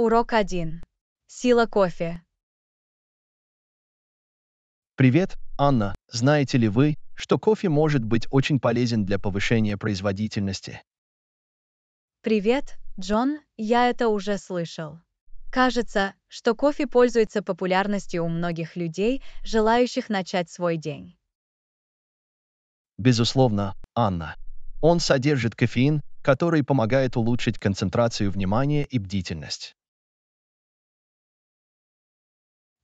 Урок 1. Сила кофе. Привет, Анна. Знаете ли вы, что кофе может быть очень полезен для повышения производительности? Привет, Джон. Я это уже слышал. Кажется, что кофе пользуется популярностью у многих людей, желающих начать свой день. Безусловно, Анна. Он содержит кофеин, который помогает улучшить концентрацию внимания и бдительность.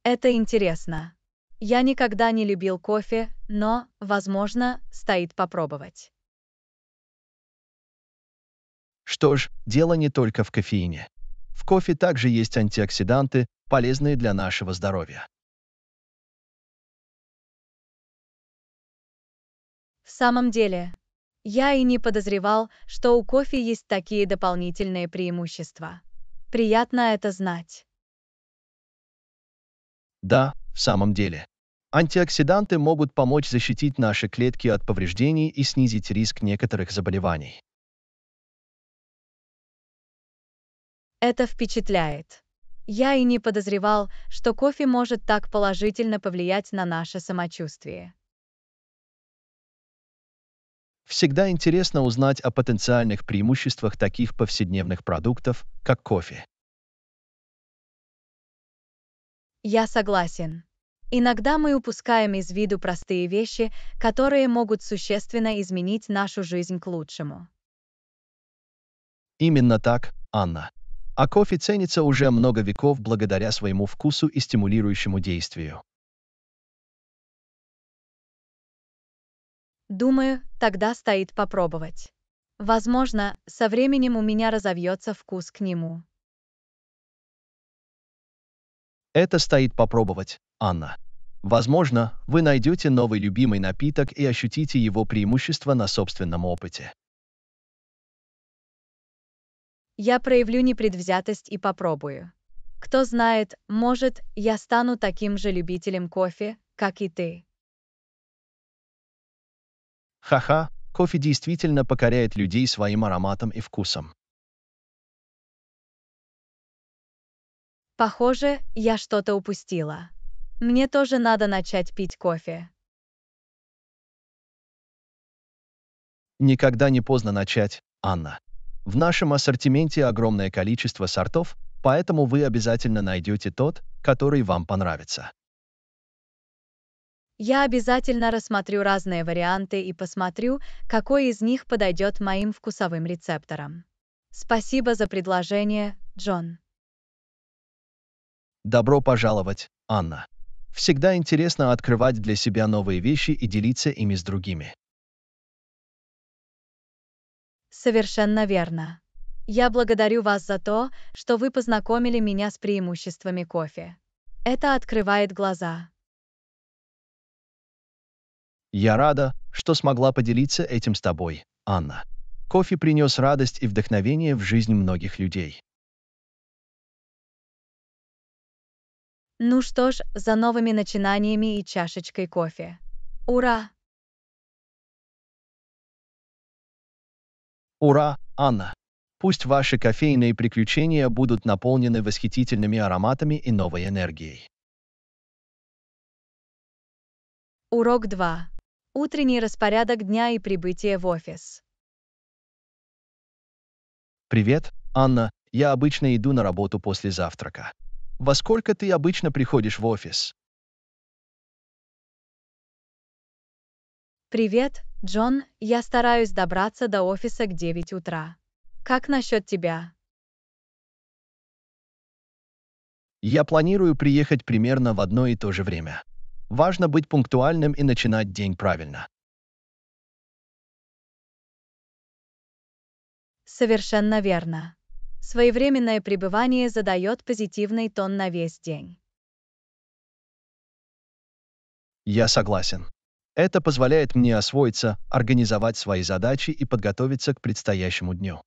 Это интересно. Я никогда не любил кофе, но, возможно, стоит попробовать. Что ж, дело не только в кофеине. В кофе также есть антиоксиданты, полезные для нашего здоровья. В самом деле, я и не подозревал, что у кофе есть такие дополнительные преимущества. Приятно это знать. Да, в самом деле. Антиоксиданты могут помочь защитить наши клетки от повреждений и снизить риск некоторых заболеваний. Это впечатляет. Я и не подозревал, что кофе может так положительно повлиять на наше самочувствие. Всегда интересно узнать о потенциальных преимуществах таких повседневных продуктов, как кофе. Я согласен. Иногда мы упускаем из виду простые вещи, которые могут существенно изменить нашу жизнь к лучшему. Именно так, Анна. А кофе ценится уже много веков благодаря своему вкусу и стимулирующему действию. Думаю, тогда стоит попробовать. Возможно, со временем у меня разовьется вкус к нему. Это стоит попробовать, Анна. Возможно, вы найдете новый любимый напиток и ощутите его преимущества на собственном опыте. Я проявлю непредвзятость и попробую. Кто знает, может, я стану таким же любителем кофе, как и ты. Ха-ха, кофе действительно покоряет людей своим ароматом и вкусом. Похоже, я что-то упустила. Мне тоже надо начать пить кофе. Никогда не поздно начать, Анна. В нашем ассортименте огромное количество сортов, поэтому вы обязательно найдете тот, который вам понравится. Я обязательно рассмотрю разные варианты и посмотрю, какой из них подойдет моим вкусовым рецепторам. Спасибо за предложение, Джон. Добро пожаловать, Анна. Всегда интересно открывать для себя новые вещи и делиться ими с другими. Совершенно верно. Я благодарю вас за то, что вы познакомили меня с преимуществами кофе. Это открывает глаза. Я рада, что смогла поделиться этим с тобой, Анна. Кофе принес радость и вдохновение в жизнь многих людей. Ну что ж, за новыми начинаниями и чашечкой кофе. Ура! Ура, Анна! Пусть ваши кофейные приключения будут наполнены восхитительными ароматами и новой энергией. Урок 2. Утренний распорядок дня и прибытие в офис. Привет, Анна. Я обычно иду на работу после завтрака. Во сколько ты обычно приходишь в офис? Привет, Джон. Я стараюсь добраться до офиса к 9 утра. Как насчет тебя? Я планирую приехать примерно в одно и то же время. Важно быть пунктуальным и начинать день правильно. Совершенно верно своевременное пребывание задает позитивный тон на весь день. Я согласен. Это позволяет мне освоиться, организовать свои задачи и подготовиться к предстоящему дню.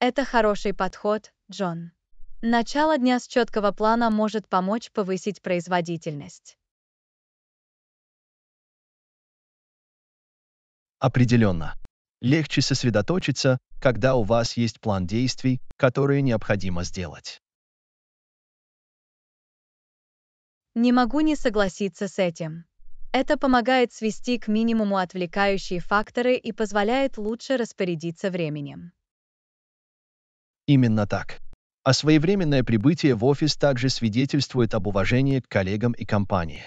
Это хороший подход, Джон. Начало дня с четкого плана может помочь повысить производительность. Определенно легче сосредоточиться, когда у вас есть план действий, которые необходимо сделать. Не могу не согласиться с этим. Это помогает свести к минимуму отвлекающие факторы и позволяет лучше распорядиться временем. Именно так. А своевременное прибытие в офис также свидетельствует об уважении к коллегам и компании.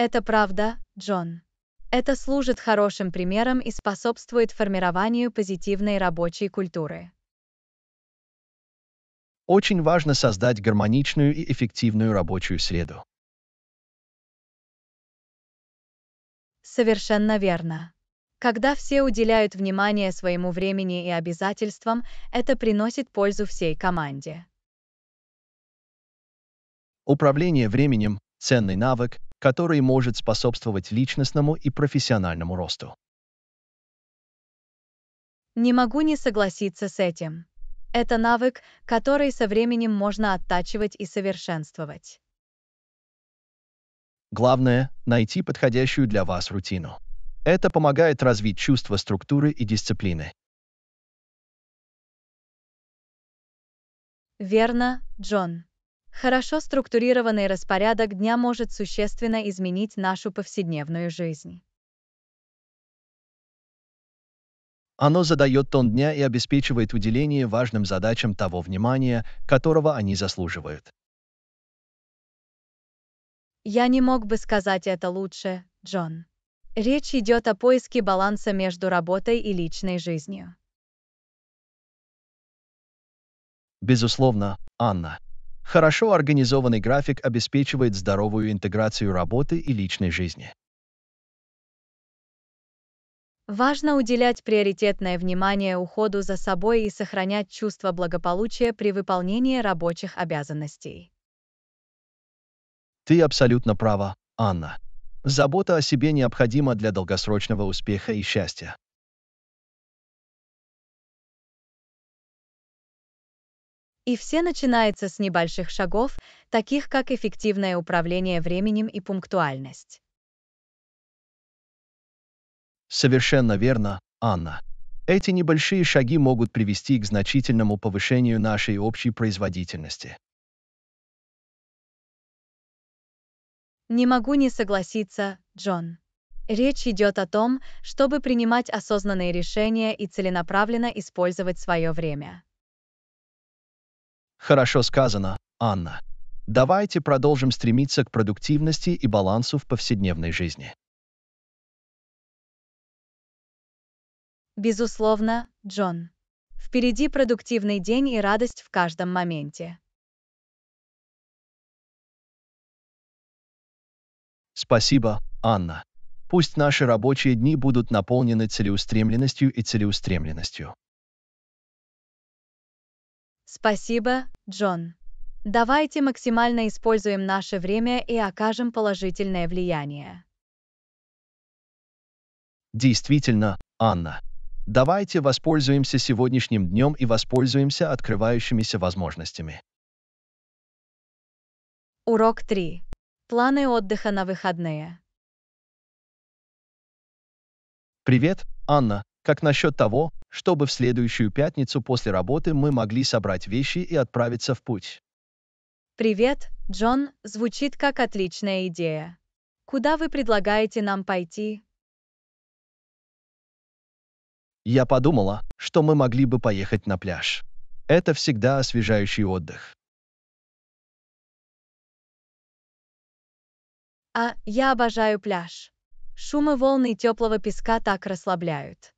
Это правда, Джон. Это служит хорошим примером и способствует формированию позитивной рабочей культуры. Очень важно создать гармоничную и эффективную рабочую среду. Совершенно верно. Когда все уделяют внимание своему времени и обязательствам, это приносит пользу всей команде. Управление временем – ценный навык, который может способствовать личностному и профессиональному росту. Не могу не согласиться с этим. Это навык, который со временем можно оттачивать и совершенствовать. Главное — найти подходящую для вас рутину. Это помогает развить чувство структуры и дисциплины. Верно, Джон. Хорошо структурированный распорядок дня может существенно изменить нашу повседневную жизнь. Оно задает тон дня и обеспечивает уделение важным задачам того внимания, которого они заслуживают. Я не мог бы сказать это лучше, Джон. Речь идет о поиске баланса между работой и личной жизнью. Безусловно, Анна. Хорошо организованный график обеспечивает здоровую интеграцию работы и личной жизни. Важно уделять приоритетное внимание уходу за собой и сохранять чувство благополучия при выполнении рабочих обязанностей. Ты абсолютно права, Анна. Забота о себе необходима для долгосрочного успеха и счастья. И все начинается с небольших шагов, таких как эффективное управление временем и пунктуальность. Совершенно верно, Анна. Эти небольшие шаги могут привести к значительному повышению нашей общей производительности. Не могу не согласиться, Джон. Речь идет о том, чтобы принимать осознанные решения и целенаправленно использовать свое время. Хорошо сказано, Анна. Давайте продолжим стремиться к продуктивности и балансу в повседневной жизни. Безусловно, Джон. Впереди продуктивный день и радость в каждом моменте. Спасибо, Анна. Пусть наши рабочие дни будут наполнены целеустремленностью и целеустремленностью. Спасибо, Джон. Давайте максимально используем наше время и окажем положительное влияние. Действительно, Анна. Давайте воспользуемся сегодняшним днем и воспользуемся открывающимися возможностями. Урок 3. Планы отдыха на выходные. Привет, Анна. Как насчет того, чтобы в следующую пятницу после работы мы могли собрать вещи и отправиться в путь? Привет, Джон, звучит как отличная идея. Куда вы предлагаете нам пойти? Я подумала, что мы могли бы поехать на пляж. Это всегда освежающий отдых. А я обожаю пляж. Шумы волн и теплого песка так расслабляют.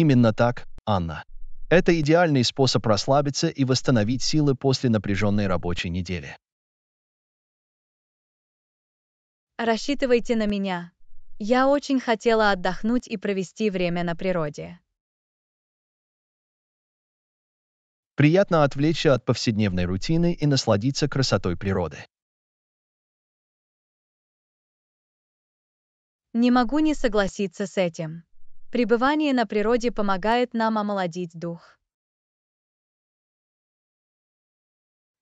Именно так, Анна. Это идеальный способ расслабиться и восстановить силы после напряженной рабочей недели. Рассчитывайте на меня. Я очень хотела отдохнуть и провести время на природе. Приятно отвлечься от повседневной рутины и насладиться красотой природы. Не могу не согласиться с этим. Пребывание на природе помогает нам омолодить дух.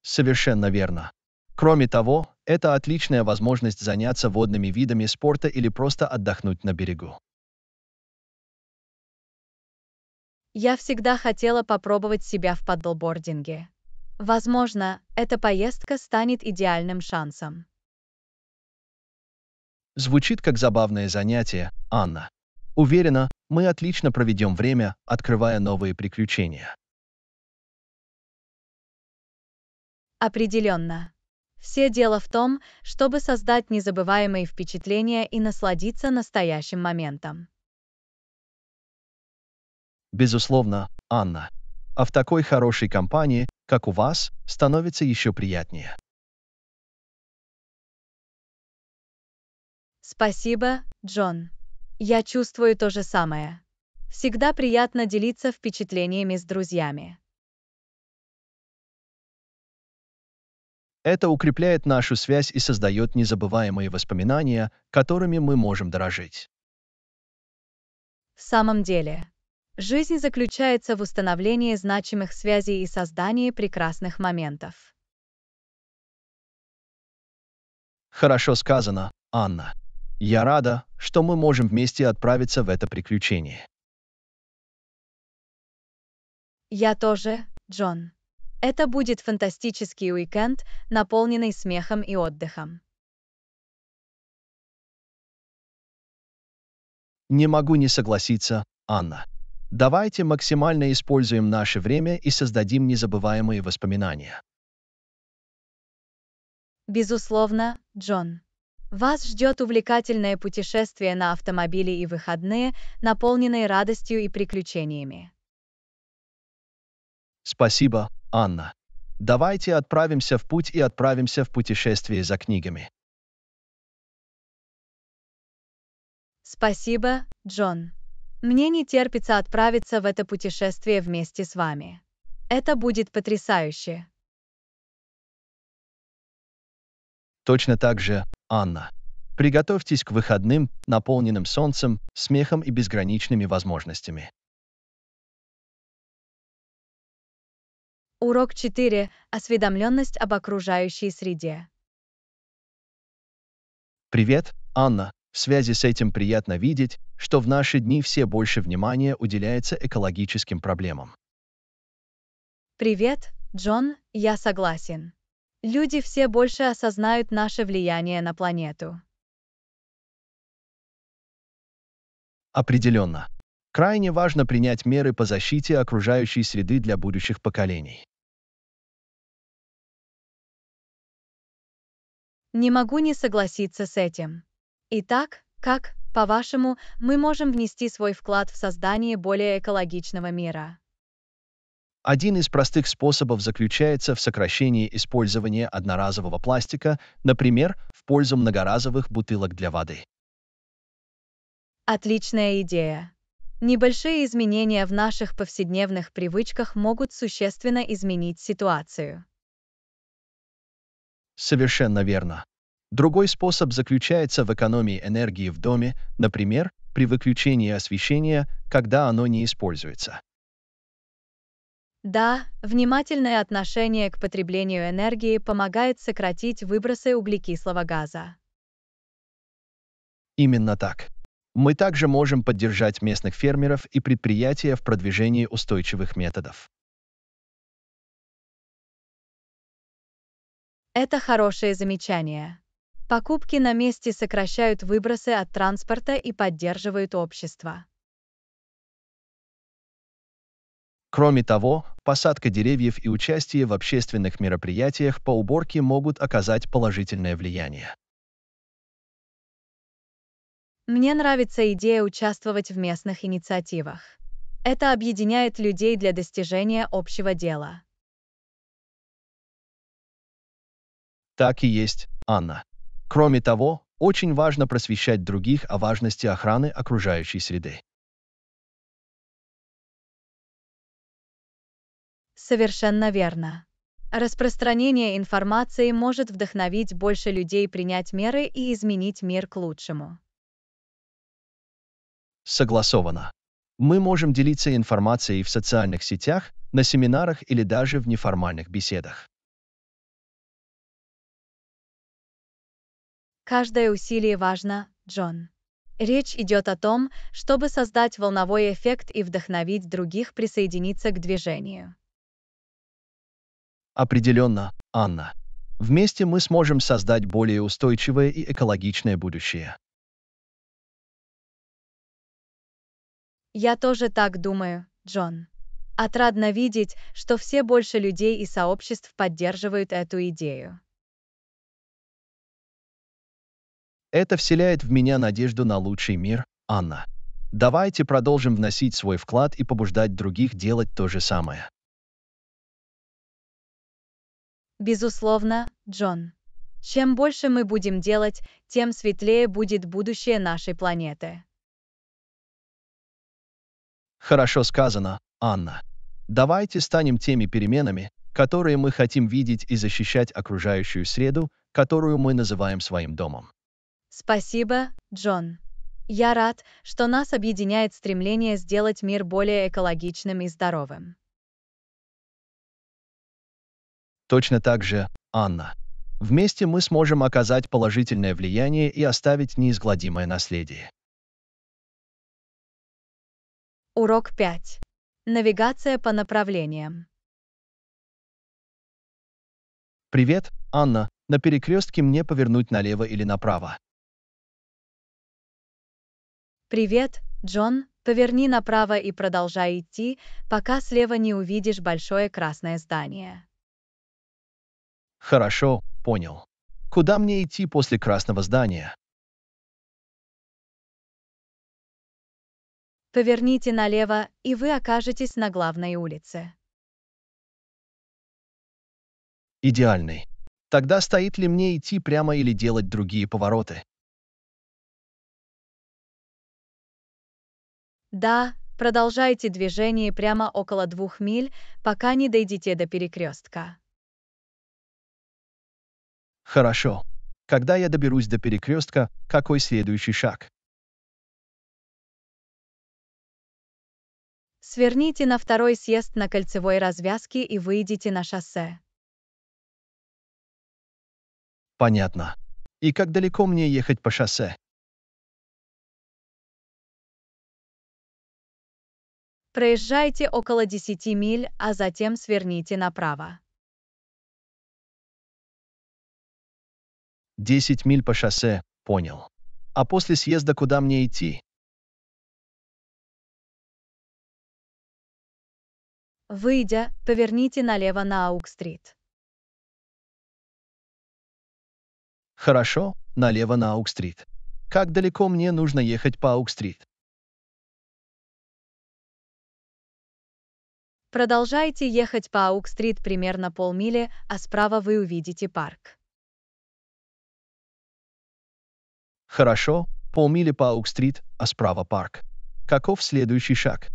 Совершенно верно. Кроме того, это отличная возможность заняться водными видами спорта или просто отдохнуть на берегу. Я всегда хотела попробовать себя в падлбординге. Возможно, эта поездка станет идеальным шансом. Звучит как забавное занятие, Анна. Уверена, мы отлично проведем время, открывая новые приключения. Определенно. Все дело в том, чтобы создать незабываемые впечатления и насладиться настоящим моментом. Безусловно, Анна. А в такой хорошей компании, как у вас, становится еще приятнее. Спасибо, Джон. Я чувствую то же самое. Всегда приятно делиться впечатлениями с друзьями. Это укрепляет нашу связь и создает незабываемые воспоминания, которыми мы можем дорожить. В самом деле, жизнь заключается в установлении значимых связей и создании прекрасных моментов. Хорошо сказано, Анна. Я рада, что мы можем вместе отправиться в это приключение. Я тоже, Джон. Это будет фантастический уикенд, наполненный смехом и отдыхом. Не могу не согласиться, Анна. Давайте максимально используем наше время и создадим незабываемые воспоминания. Безусловно, Джон. Вас ждет увлекательное путешествие на автомобиле и выходные, наполненные радостью и приключениями. Спасибо, Анна. Давайте отправимся в путь и отправимся в путешествие за книгами. Спасибо, Джон. Мне не терпится отправиться в это путешествие вместе с вами. Это будет потрясающе. Точно так же, Анна. Приготовьтесь к выходным, наполненным солнцем, смехом и безграничными возможностями. Урок 4. Осведомленность об окружающей среде. Привет, Анна. В связи с этим приятно видеть, что в наши дни все больше внимания уделяется экологическим проблемам. Привет, Джон, я согласен люди все больше осознают наше влияние на планету. Определенно. Крайне важно принять меры по защите окружающей среды для будущих поколений. Не могу не согласиться с этим. Итак, как, по-вашему, мы можем внести свой вклад в создание более экологичного мира? Один из простых способов заключается в сокращении использования одноразового пластика, например, в пользу многоразовых бутылок для воды. Отличная идея. Небольшие изменения в наших повседневных привычках могут существенно изменить ситуацию. Совершенно верно. Другой способ заключается в экономии энергии в доме, например, при выключении освещения, когда оно не используется. Да, внимательное отношение к потреблению энергии помогает сократить выбросы углекислого газа. Именно так. Мы также можем поддержать местных фермеров и предприятия в продвижении устойчивых методов. Это хорошее замечание. Покупки на месте сокращают выбросы от транспорта и поддерживают общество. Кроме того, посадка деревьев и участие в общественных мероприятиях по уборке могут оказать положительное влияние. Мне нравится идея участвовать в местных инициативах. Это объединяет людей для достижения общего дела. Так и есть, Анна. Кроме того, очень важно просвещать других о важности охраны окружающей среды. Совершенно верно. Распространение информации может вдохновить больше людей принять меры и изменить мир к лучшему. Согласовано. Мы можем делиться информацией в социальных сетях, на семинарах или даже в неформальных беседах. Каждое усилие важно, Джон. Речь идет о том, чтобы создать волновой эффект и вдохновить других присоединиться к движению. Определенно, Анна. Вместе мы сможем создать более устойчивое и экологичное будущее. Я тоже так думаю, Джон. Отрадно видеть, что все больше людей и сообществ поддерживают эту идею. Это вселяет в меня надежду на лучший мир, Анна. Давайте продолжим вносить свой вклад и побуждать других делать то же самое. Безусловно, Джон. Чем больше мы будем делать, тем светлее будет будущее нашей планеты. Хорошо сказано, Анна. Давайте станем теми переменами, которые мы хотим видеть и защищать окружающую среду, которую мы называем своим домом. Спасибо, Джон. Я рад, что нас объединяет стремление сделать мир более экологичным и здоровым. Точно так же Анна. Вместе мы сможем оказать положительное влияние и оставить неизгладимое наследие. Урок 5. Навигация по направлениям. Привет, Анна. На перекрестке мне повернуть налево или направо? Привет, Джон. Поверни направо и продолжай идти, пока слева не увидишь большое красное здание. Хорошо, понял. Куда мне идти после красного здания? Поверните налево, и вы окажетесь на главной улице. Идеальный. Тогда стоит ли мне идти прямо или делать другие повороты? Да, продолжайте движение прямо около двух миль, пока не дойдете до перекрестка. Хорошо. Когда я доберусь до перекрестка, какой следующий шаг? Сверните на второй съезд на кольцевой развязке и выйдите на шоссе. Понятно. И как далеко мне ехать по шоссе? Проезжайте около 10 миль, а затем сверните направо. 10 миль по шоссе, понял. А после съезда куда мне идти? Выйдя, поверните налево на Аук-стрит. Хорошо, налево на Аук-стрит. Как далеко мне нужно ехать по Аук-стрит? Продолжайте ехать по Аук-стрит примерно полмили, а справа вы увидите парк. Хорошо, полмили по Аук-стрит, а справа парк. Каков следующий шаг?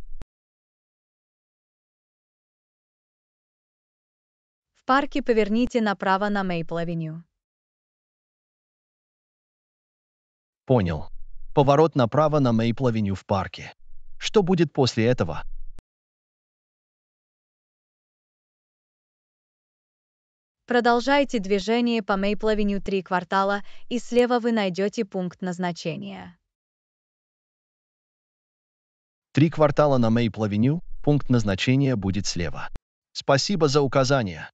В парке поверните направо на Мейпл-авеню. Понял. Поворот направо на Мейпл-авеню в парке. Что будет после этого? Продолжайте движение по Мейпл-авеню 3 квартала, и слева вы найдете пункт назначения. Три квартала на Мейпл-авеню, пункт назначения будет слева. Спасибо за указание.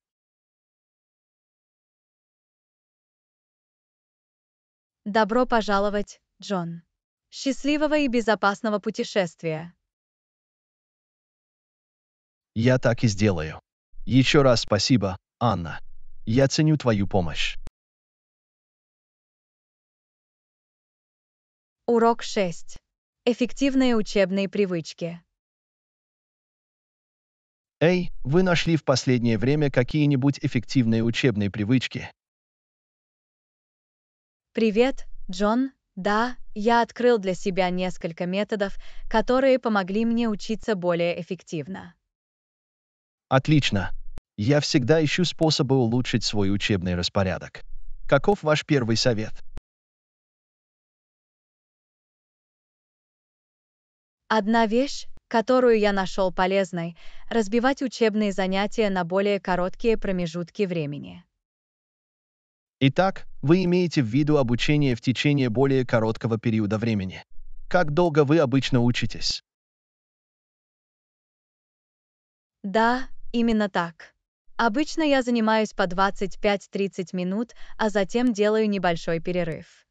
Добро пожаловать, Джон. Счастливого и безопасного путешествия. Я так и сделаю. Еще раз спасибо, Анна. Я ценю твою помощь. Урок 6. Эффективные учебные привычки. Эй, вы нашли в последнее время какие-нибудь эффективные учебные привычки? Привет, Джон. Да, я открыл для себя несколько методов, которые помогли мне учиться более эффективно. Отлично. Я всегда ищу способы улучшить свой учебный распорядок. Каков ваш первый совет? Одна вещь, которую я нашел полезной, разбивать учебные занятия на более короткие промежутки времени. Итак, вы имеете в виду обучение в течение более короткого периода времени. Как долго вы обычно учитесь? Да, именно так. Обычно я занимаюсь по 25-30 минут, а затем делаю небольшой перерыв.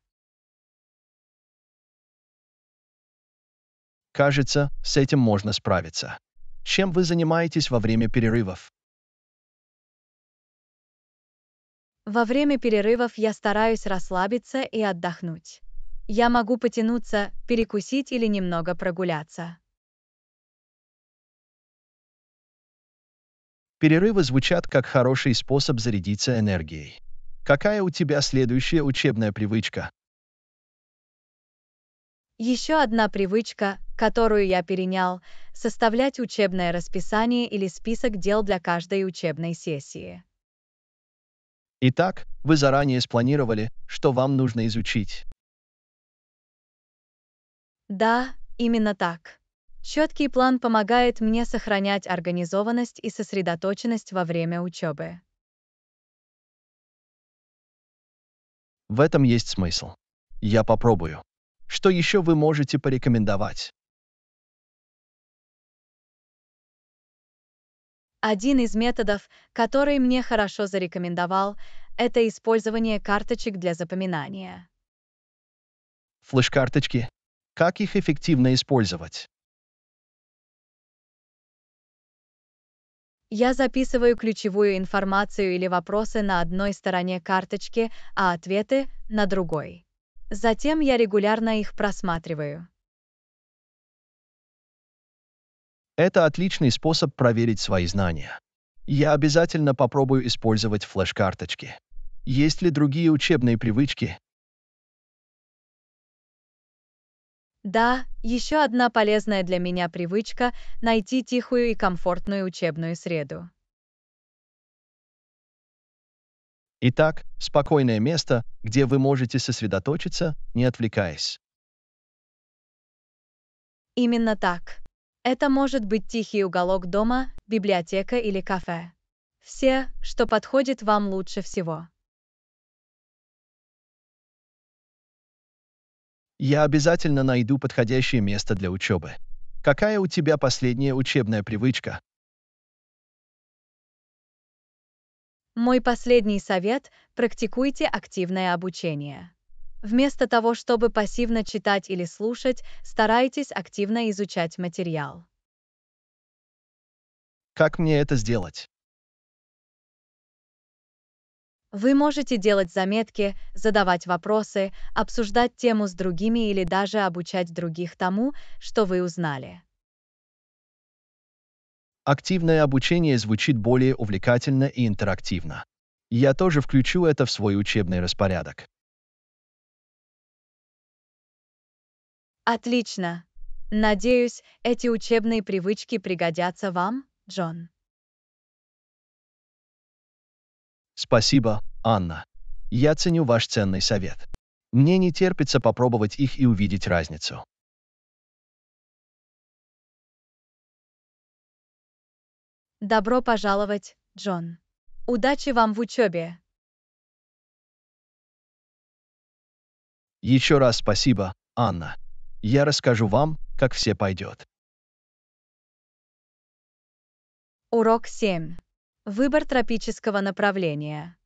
Кажется, с этим можно справиться. Чем вы занимаетесь во время перерывов? Во время перерывов я стараюсь расслабиться и отдохнуть. Я могу потянуться, перекусить или немного прогуляться. Перерывы звучат как хороший способ зарядиться энергией. Какая у тебя следующая учебная привычка? Еще одна привычка, которую я перенял, составлять учебное расписание или список дел для каждой учебной сессии. Итак, вы заранее спланировали, что вам нужно изучить. Да, именно так. Четкий план помогает мне сохранять организованность и сосредоточенность во время учебы. В этом есть смысл. Я попробую. Что еще вы можете порекомендовать? Один из методов, который мне хорошо зарекомендовал, это использование карточек для запоминания. Флеш-карточки. Как их эффективно использовать? Я записываю ключевую информацию или вопросы на одной стороне карточки, а ответы — на другой. Затем я регулярно их просматриваю. Это отличный способ проверить свои знания. Я обязательно попробую использовать флеш-карточки. Есть ли другие учебные привычки, Да, еще одна полезная для меня привычка — найти тихую и комфортную учебную среду. Итак, спокойное место, где вы можете сосредоточиться, не отвлекаясь. Именно так. Это может быть тихий уголок дома, библиотека или кафе. Все, что подходит вам лучше всего. Я обязательно найду подходящее место для учебы. Какая у тебя последняя учебная привычка? Мой последний совет – практикуйте активное обучение. Вместо того, чтобы пассивно читать или слушать, старайтесь активно изучать материал. Как мне это сделать? Вы можете делать заметки, задавать вопросы, обсуждать тему с другими или даже обучать других тому, что вы узнали. Активное обучение звучит более увлекательно и интерактивно. Я тоже включу это в свой учебный распорядок. Отлично. Надеюсь, эти учебные привычки пригодятся вам, Джон. Спасибо, Анна. Я ценю ваш ценный совет. Мне не терпится попробовать их и увидеть разницу. Добро пожаловать, Джон. Удачи вам в учебе. Еще раз спасибо, Анна. Я расскажу вам, как все пойдет. Урок 7. Выбор тропического направления.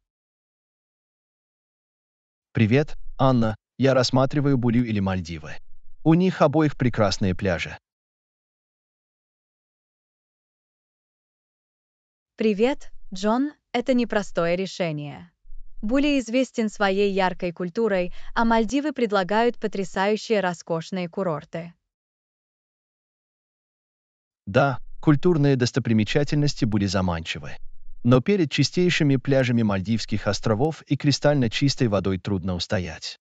Привет, Анна. Я рассматриваю Булью или Мальдивы. У них обоих прекрасные пляжи. Привет, Джон. Это непростое решение. Були известен своей яркой культурой, а Мальдивы предлагают потрясающие роскошные курорты. Да, культурные достопримечательности были заманчивы. Но перед чистейшими пляжами Мальдивских островов и кристально чистой водой трудно устоять.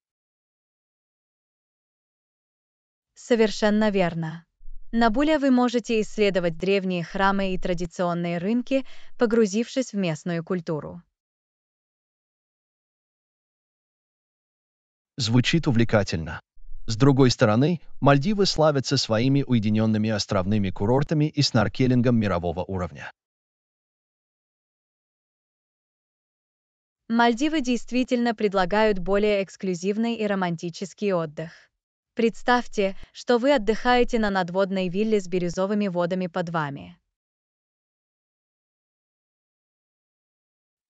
Совершенно верно. На Буле вы можете исследовать древние храмы и традиционные рынки, погрузившись в местную культуру. Звучит увлекательно. С другой стороны, Мальдивы славятся своими уединенными островными курортами и снаркелингом мирового уровня. Мальдивы действительно предлагают более эксклюзивный и романтический отдых. Представьте, что вы отдыхаете на надводной вилле с бирюзовыми водами под вами.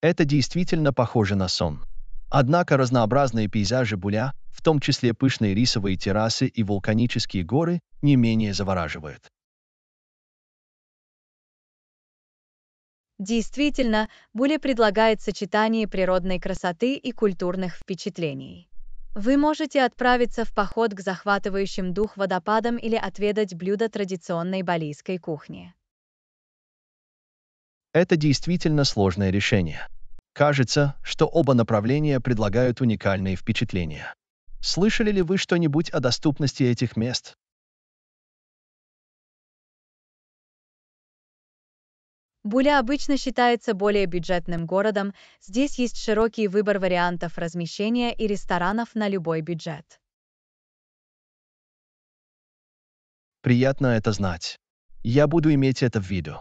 Это действительно похоже на сон. Однако разнообразные пейзажи Буля, в том числе пышные рисовые террасы и вулканические горы, не менее завораживают. Действительно, Буля предлагает сочетание природной красоты и культурных впечатлений. Вы можете отправиться в поход к захватывающим дух водопадам или отведать блюда традиционной балийской кухни. Это действительно сложное решение. Кажется, что оба направления предлагают уникальные впечатления. Слышали ли вы что-нибудь о доступности этих мест? Буля обычно считается более бюджетным городом, здесь есть широкий выбор вариантов размещения и ресторанов на любой бюджет. Приятно это знать. Я буду иметь это в виду.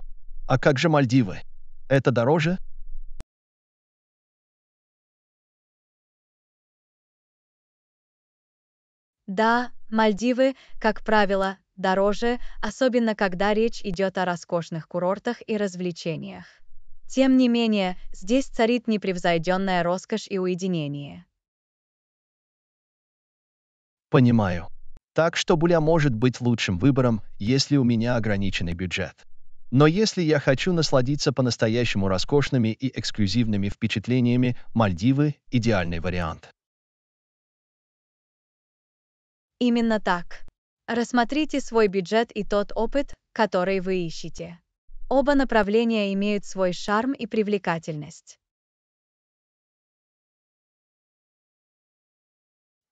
А как же Мальдивы? Это дороже? Да, Мальдивы, как правило, дороже, особенно когда речь идет о роскошных курортах и развлечениях. Тем не менее, здесь царит непревзойденная роскошь и уединение. Понимаю. Так что Буля может быть лучшим выбором, если у меня ограниченный бюджет. Но если я хочу насладиться по-настоящему роскошными и эксклюзивными впечатлениями, Мальдивы – идеальный вариант. Именно так. Рассмотрите свой бюджет и тот опыт, который вы ищете. Оба направления имеют свой шарм и привлекательность.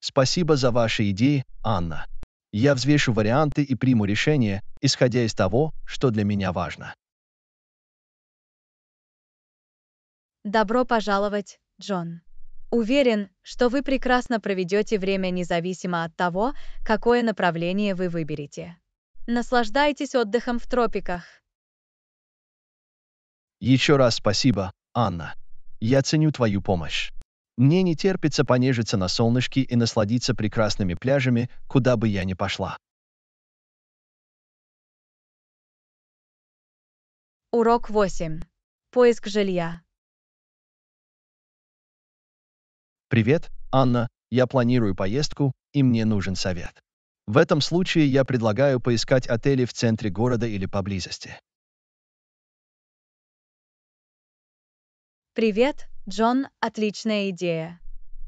Спасибо за ваши идеи, Анна. Я взвешу варианты и приму решение, исходя из того, что для меня важно. Добро пожаловать, Джон. Уверен, что вы прекрасно проведете время независимо от того, какое направление вы выберете. Наслаждайтесь отдыхом в тропиках. Еще раз спасибо, Анна. Я ценю твою помощь. Мне не терпится понежиться на солнышке и насладиться прекрасными пляжами, куда бы я ни пошла. Урок 8. Поиск жилья. «Привет, Анна, я планирую поездку, и мне нужен совет». В этом случае я предлагаю поискать отели в центре города или поблизости. Привет, Джон, отличная идея.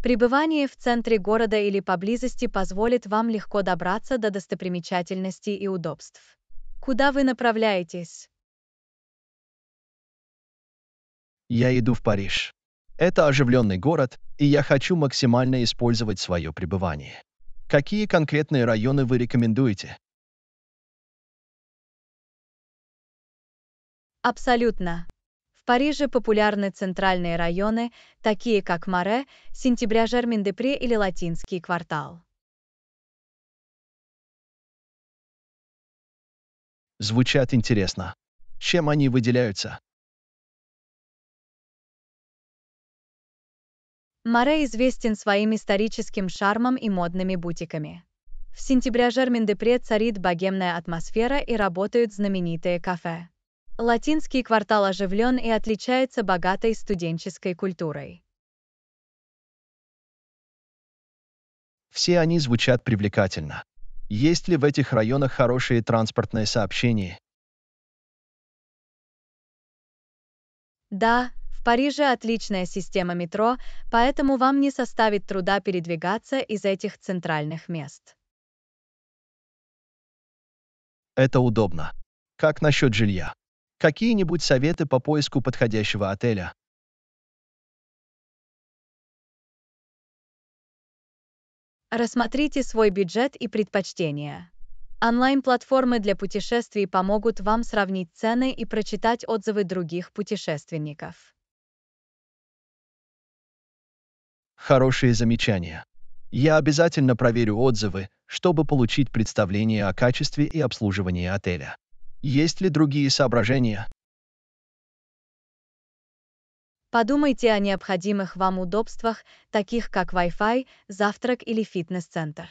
Пребывание в центре города или поблизости позволит вам легко добраться до достопримечательностей и удобств. Куда вы направляетесь? Я иду в Париж. Это оживленный город, и я хочу максимально использовать свое пребывание. Какие конкретные районы вы рекомендуете? Абсолютно. В Париже популярны центральные районы, такие как Маре, Сентября Жермен-де-Пре или Латинский квартал. Звучат интересно. Чем они выделяются? Море известен своим историческим шармом и модными бутиками. В сентябре жермен де царит богемная атмосфера и работают знаменитые кафе. Латинский квартал оживлен и отличается богатой студенческой культурой. Все они звучат привлекательно. Есть ли в этих районах хорошие транспортные сообщения? Да, Париже отличная система метро, поэтому вам не составит труда передвигаться из этих центральных мест. Это удобно. Как насчет жилья? Какие-нибудь советы по поиску подходящего отеля? Рассмотрите свой бюджет и предпочтения. Онлайн-платформы для путешествий помогут вам сравнить цены и прочитать отзывы других путешественников. Хорошие замечания. Я обязательно проверю отзывы, чтобы получить представление о качестве и обслуживании отеля. Есть ли другие соображения? Подумайте о необходимых вам удобствах, таких как Wi-Fi, завтрак или фитнес-центр.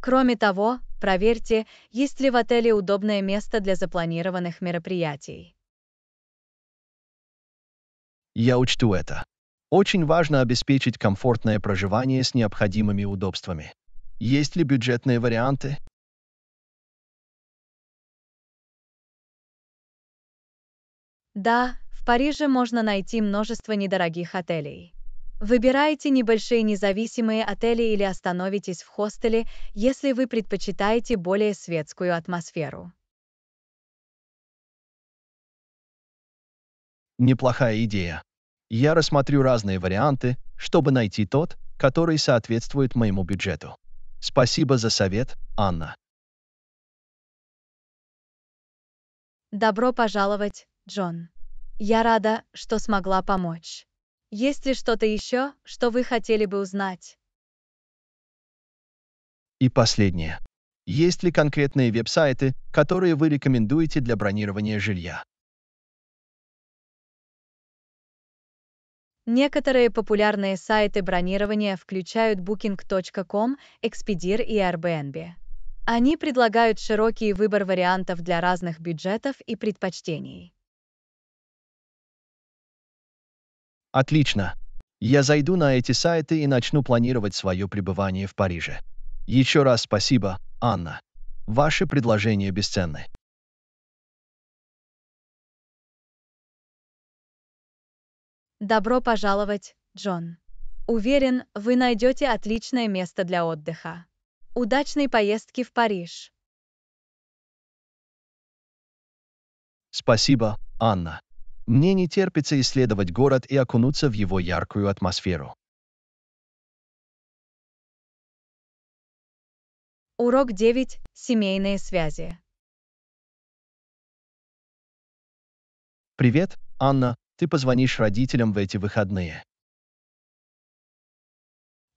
Кроме того, проверьте, есть ли в отеле удобное место для запланированных мероприятий. Я учту это. Очень важно обеспечить комфортное проживание с необходимыми удобствами. Есть ли бюджетные варианты? Да, в Париже можно найти множество недорогих отелей. Выбирайте небольшие независимые отели или остановитесь в хостеле, если вы предпочитаете более светскую атмосферу. Неплохая идея я рассмотрю разные варианты, чтобы найти тот, который соответствует моему бюджету. Спасибо за совет, Анна. Добро пожаловать, Джон. Я рада, что смогла помочь. Есть ли что-то еще, что вы хотели бы узнать? И последнее. Есть ли конкретные веб-сайты, которые вы рекомендуете для бронирования жилья? Некоторые популярные сайты бронирования включают Booking.com, Expedir и Airbnb. Они предлагают широкий выбор вариантов для разных бюджетов и предпочтений. Отлично. Я зайду на эти сайты и начну планировать свое пребывание в Париже. Еще раз спасибо, Анна. Ваши предложения бесценны. Добро пожаловать, Джон. Уверен, вы найдете отличное место для отдыха. Удачной поездки в Париж. Спасибо, Анна. Мне не терпится исследовать город и окунуться в его яркую атмосферу. Урок 9. Семейные связи. Привет, Анна ты позвонишь родителям в эти выходные.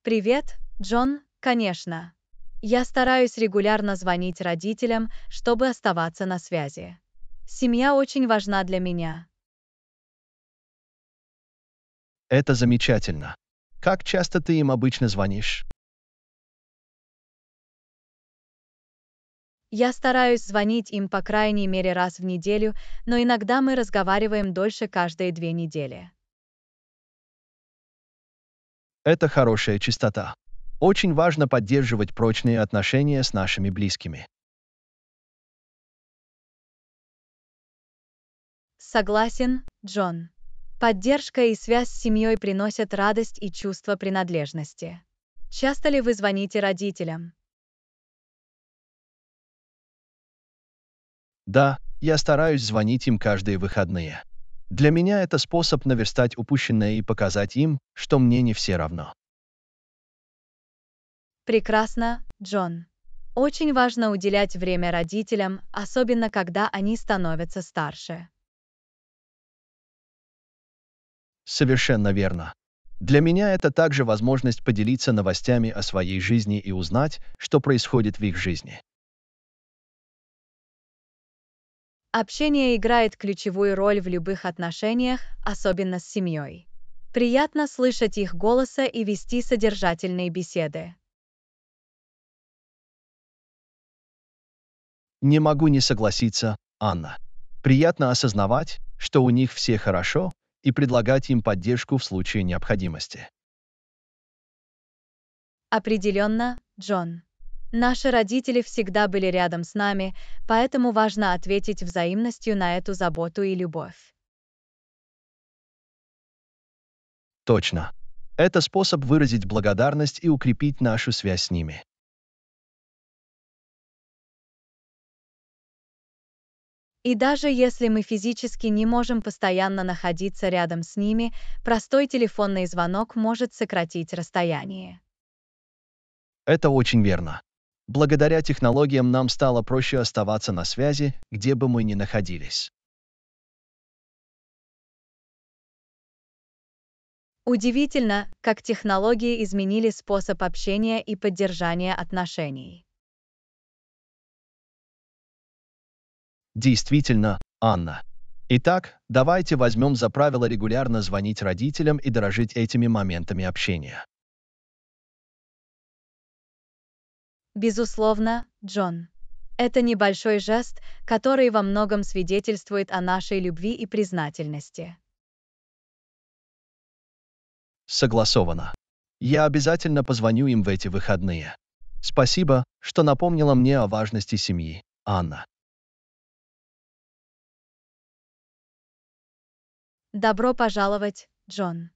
Привет, Джон, конечно. Я стараюсь регулярно звонить родителям, чтобы оставаться на связи. Семья очень важна для меня. Это замечательно. Как часто ты им обычно звонишь? Я стараюсь звонить им по крайней мере раз в неделю, но иногда мы разговариваем дольше каждые две недели. Это хорошая частота. Очень важно поддерживать прочные отношения с нашими близкими. Согласен, Джон. Поддержка и связь с семьей приносят радость и чувство принадлежности. Часто ли вы звоните родителям? Да, я стараюсь звонить им каждые выходные. Для меня это способ наверстать упущенное и показать им, что мне не все равно. Прекрасно, Джон. Очень важно уделять время родителям, особенно когда они становятся старше. Совершенно верно. Для меня это также возможность поделиться новостями о своей жизни и узнать, что происходит в их жизни. Общение играет ключевую роль в любых отношениях, особенно с семьей. Приятно слышать их голоса и вести содержательные беседы. Не могу не согласиться, Анна. Приятно осознавать, что у них все хорошо, и предлагать им поддержку в случае необходимости. Определенно, Джон. Наши родители всегда были рядом с нами, поэтому важно ответить взаимностью на эту заботу и любовь. Точно. Это способ выразить благодарность и укрепить нашу связь с ними. И даже если мы физически не можем постоянно находиться рядом с ними, простой телефонный звонок может сократить расстояние. Это очень верно. Благодаря технологиям нам стало проще оставаться на связи, где бы мы ни находились. Удивительно, как технологии изменили способ общения и поддержания отношений. Действительно, Анна. Итак, давайте возьмем за правило регулярно звонить родителям и дорожить этими моментами общения. Безусловно, Джон. Это небольшой жест, который во многом свидетельствует о нашей любви и признательности. Согласовано. Я обязательно позвоню им в эти выходные. Спасибо, что напомнила мне о важности семьи, Анна. Добро пожаловать, Джон.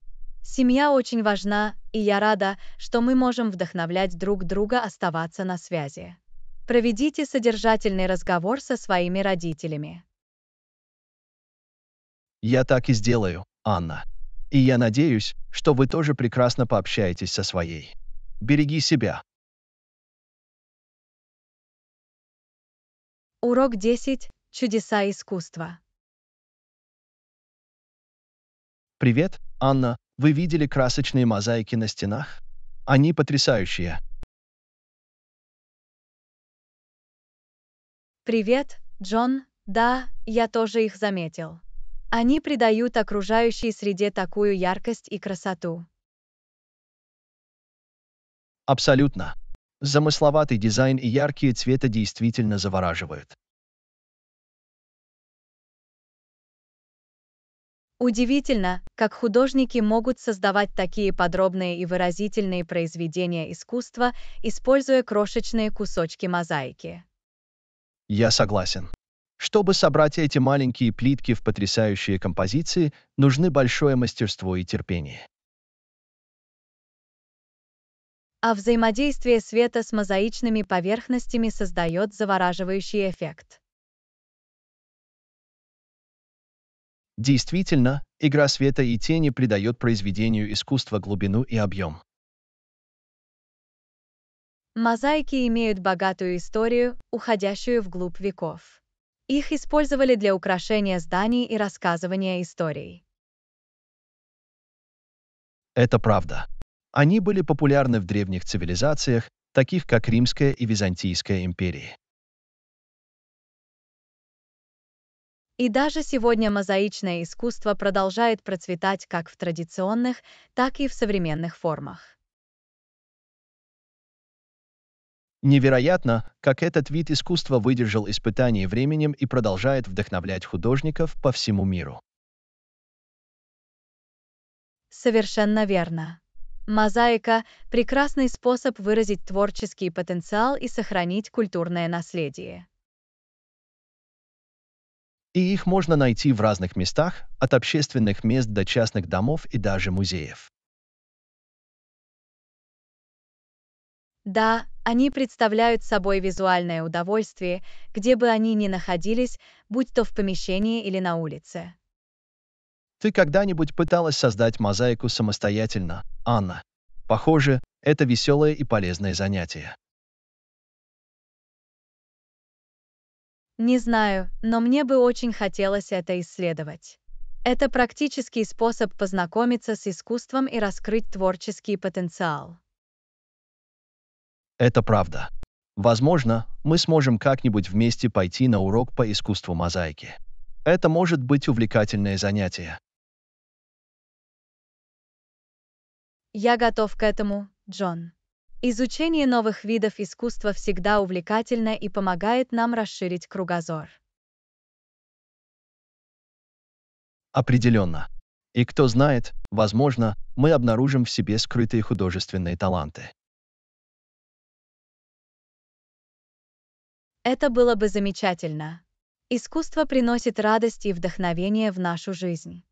Семья очень важна, и я рада, что мы можем вдохновлять друг друга оставаться на связи. Проведите содержательный разговор со своими родителями. Я так и сделаю, Анна. И я надеюсь, что вы тоже прекрасно пообщаетесь со своей. Береги себя. Урок 10. Чудеса искусства. Привет, Анна, вы видели красочные мозаики на стенах? Они потрясающие. Привет, Джон. Да, я тоже их заметил. Они придают окружающей среде такую яркость и красоту. Абсолютно. Замысловатый дизайн и яркие цвета действительно завораживают. Удивительно, как художники могут создавать такие подробные и выразительные произведения искусства, используя крошечные кусочки мозаики. Я согласен. Чтобы собрать эти маленькие плитки в потрясающие композиции, нужны большое мастерство и терпение. А взаимодействие света с мозаичными поверхностями создает завораживающий эффект. Действительно, игра света и тени придает произведению искусства глубину и объем. Мозаики имеют богатую историю, уходящую вглубь веков. Их использовали для украшения зданий и рассказывания историй. Это правда. Они были популярны в древних цивилизациях, таких как Римская и Византийская империи. И даже сегодня мозаичное искусство продолжает процветать как в традиционных, так и в современных формах. Невероятно, как этот вид искусства выдержал испытание временем и продолжает вдохновлять художников по всему миру. Совершенно верно. Мозаика — прекрасный способ выразить творческий потенциал и сохранить культурное наследие и их можно найти в разных местах, от общественных мест до частных домов и даже музеев. Да, они представляют собой визуальное удовольствие, где бы они ни находились, будь то в помещении или на улице. Ты когда-нибудь пыталась создать мозаику самостоятельно, Анна? Похоже, это веселое и полезное занятие. Не знаю, но мне бы очень хотелось это исследовать. Это практический способ познакомиться с искусством и раскрыть творческий потенциал. Это правда. Возможно, мы сможем как-нибудь вместе пойти на урок по искусству мозаики. Это может быть увлекательное занятие. Я готов к этому, Джон. Изучение новых видов искусства всегда увлекательно и помогает нам расширить кругозор. Определенно. И кто знает, возможно, мы обнаружим в себе скрытые художественные таланты. Это было бы замечательно. Искусство приносит радость и вдохновение в нашу жизнь.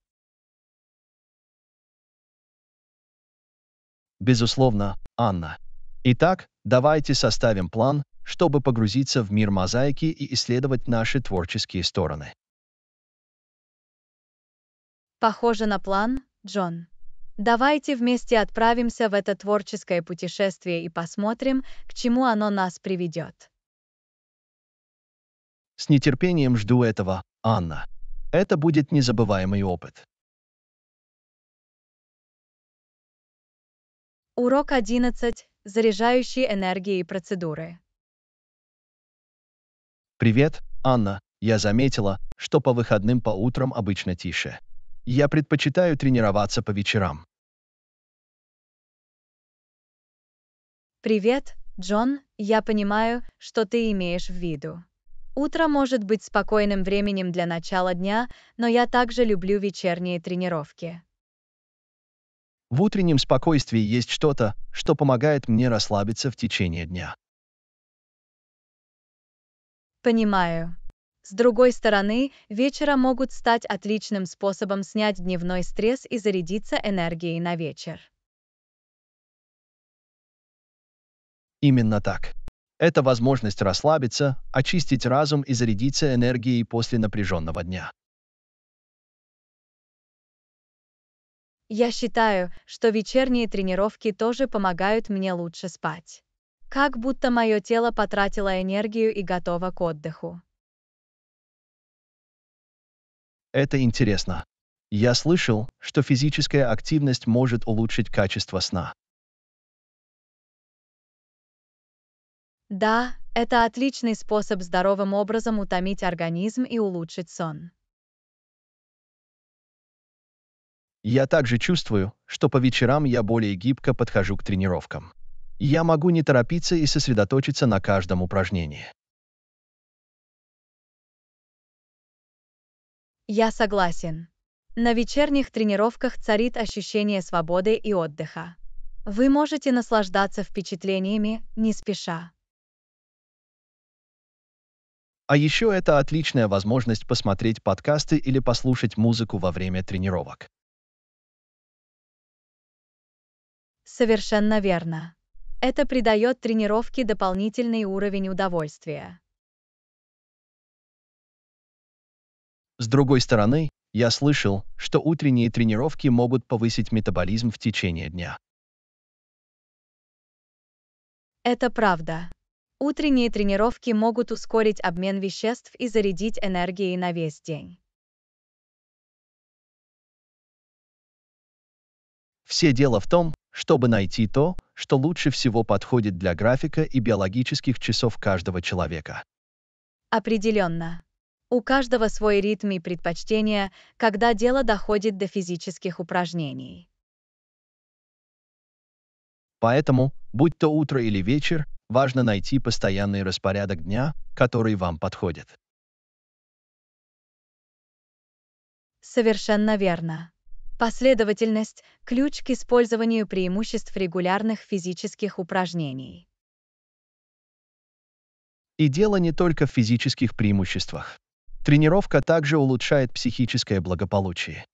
Безусловно, Анна. Итак, давайте составим план, чтобы погрузиться в мир мозаики и исследовать наши творческие стороны. Похоже на план, Джон. Давайте вместе отправимся в это творческое путешествие и посмотрим, к чему оно нас приведет. С нетерпением жду этого, Анна. Это будет незабываемый опыт. Урок 11 заряжающие энергией процедуры. Привет, Анна. Я заметила, что по выходным по утрам обычно тише. Я предпочитаю тренироваться по вечерам. Привет, Джон. Я понимаю, что ты имеешь в виду. Утро может быть спокойным временем для начала дня, но я также люблю вечерние тренировки. В утреннем спокойствии есть что-то, что помогает мне расслабиться в течение дня. Понимаю. С другой стороны, вечера могут стать отличным способом снять дневной стресс и зарядиться энергией на вечер. Именно так. Это возможность расслабиться, очистить разум и зарядиться энергией после напряженного дня. Я считаю, что вечерние тренировки тоже помогают мне лучше спать. Как будто мое тело потратило энергию и готово к отдыху. Это интересно. Я слышал, что физическая активность может улучшить качество сна. Да, это отличный способ здоровым образом утомить организм и улучшить сон. Я также чувствую, что по вечерам я более гибко подхожу к тренировкам. Я могу не торопиться и сосредоточиться на каждом упражнении. Я согласен. На вечерних тренировках царит ощущение свободы и отдыха. Вы можете наслаждаться впечатлениями, не спеша. А еще это отличная возможность посмотреть подкасты или послушать музыку во время тренировок. Совершенно верно. Это придает тренировке дополнительный уровень удовольствия. С другой стороны, я слышал, что утренние тренировки могут повысить метаболизм в течение дня. Это правда. Утренние тренировки могут ускорить обмен веществ и зарядить энергией на весь день. Все дело в том, чтобы найти то, что лучше всего подходит для графика и биологических часов каждого человека. Определенно. У каждого свой ритм и предпочтения, когда дело доходит до физических упражнений. Поэтому, будь то утро или вечер, важно найти постоянный распорядок дня, который вам подходит. Совершенно верно. Последовательность – ключ к использованию преимуществ регулярных физических упражнений. И дело не только в физических преимуществах. Тренировка также улучшает психическое благополучие.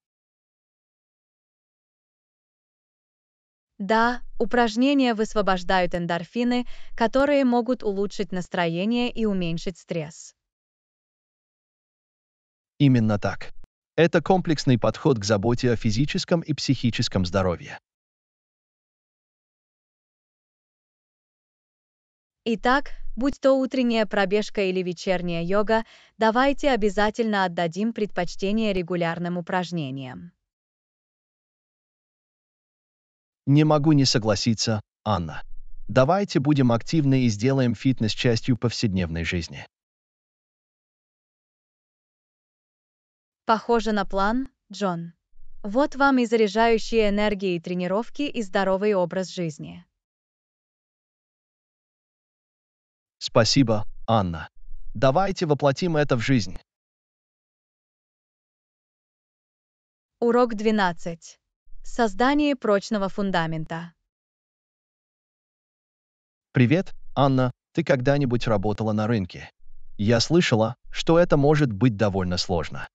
Да, упражнения высвобождают эндорфины, которые могут улучшить настроение и уменьшить стресс. Именно так. Это комплексный подход к заботе о физическом и психическом здоровье. Итак, будь то утренняя пробежка или вечерняя йога, давайте обязательно отдадим предпочтение регулярным упражнениям. Не могу не согласиться, Анна. Давайте будем активны и сделаем фитнес частью повседневной жизни. Похоже на план, Джон. Вот вам и заряжающие энергии тренировки и здоровый образ жизни. Спасибо, Анна. Давайте воплотим это в жизнь. Урок 12. Создание прочного фундамента. Привет, Анна. Ты когда-нибудь работала на рынке? Я слышала, что это может быть довольно сложно.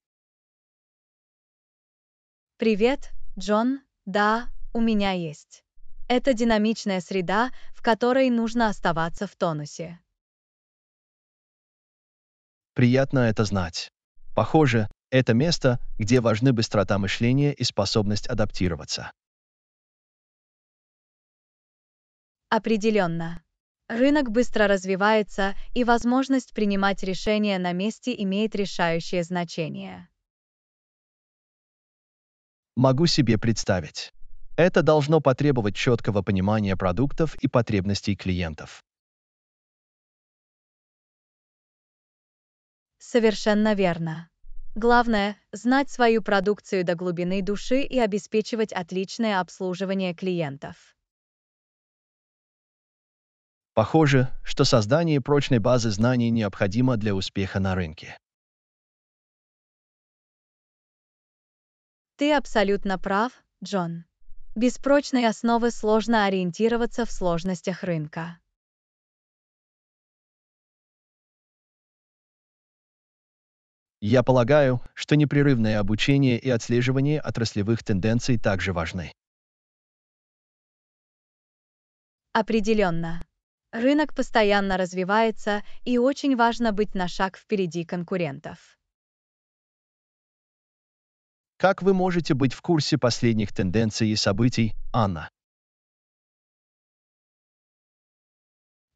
«Привет, Джон, да, у меня есть». Это динамичная среда, в которой нужно оставаться в тонусе. Приятно это знать. Похоже, это место, где важны быстрота мышления и способность адаптироваться. Определенно. Рынок быстро развивается, и возможность принимать решения на месте имеет решающее значение могу себе представить. Это должно потребовать четкого понимания продуктов и потребностей клиентов. Совершенно верно. Главное – знать свою продукцию до глубины души и обеспечивать отличное обслуживание клиентов. Похоже, что создание прочной базы знаний необходимо для успеха на рынке. Ты абсолютно прав, Джон. Без прочной основы сложно ориентироваться в сложностях рынка. Я полагаю, что непрерывное обучение и отслеживание отраслевых тенденций также важны. Определенно. Рынок постоянно развивается, и очень важно быть на шаг впереди конкурентов. Как вы можете быть в курсе последних тенденций и событий, Анна?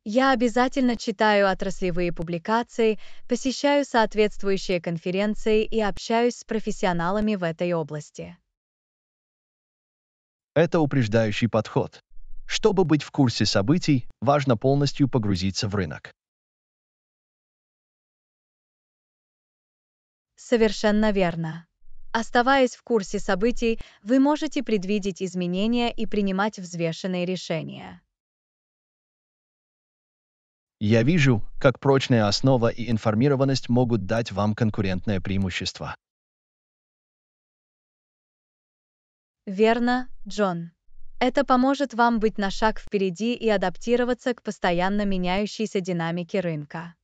Я обязательно читаю отраслевые публикации, посещаю соответствующие конференции и общаюсь с профессионалами в этой области. Это упреждающий подход. Чтобы быть в курсе событий, важно полностью погрузиться в рынок. Совершенно верно. Оставаясь в курсе событий, вы можете предвидеть изменения и принимать взвешенные решения. Я вижу, как прочная основа и информированность могут дать вам конкурентное преимущество. Верно, Джон. Это поможет вам быть на шаг впереди и адаптироваться к постоянно меняющейся динамике рынка.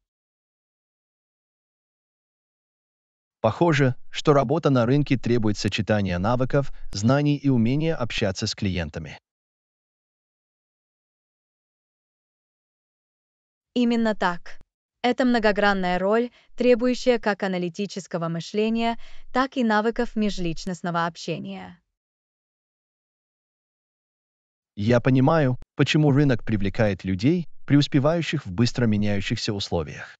Похоже, что работа на рынке требует сочетания навыков, знаний и умения общаться с клиентами. Именно так. Это многогранная роль, требующая как аналитического мышления, так и навыков межличностного общения. Я понимаю, почему рынок привлекает людей, преуспевающих в быстро меняющихся условиях.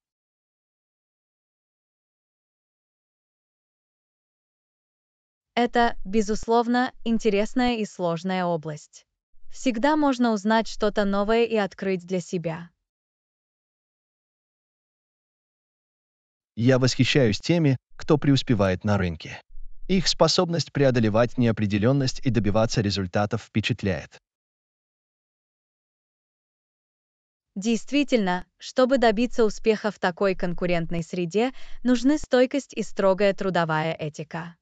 Это, безусловно, интересная и сложная область. Всегда можно узнать что-то новое и открыть для себя. Я восхищаюсь теми, кто преуспевает на рынке. Их способность преодолевать неопределенность и добиваться результатов впечатляет. Действительно, чтобы добиться успеха в такой конкурентной среде, нужны стойкость и строгая трудовая этика.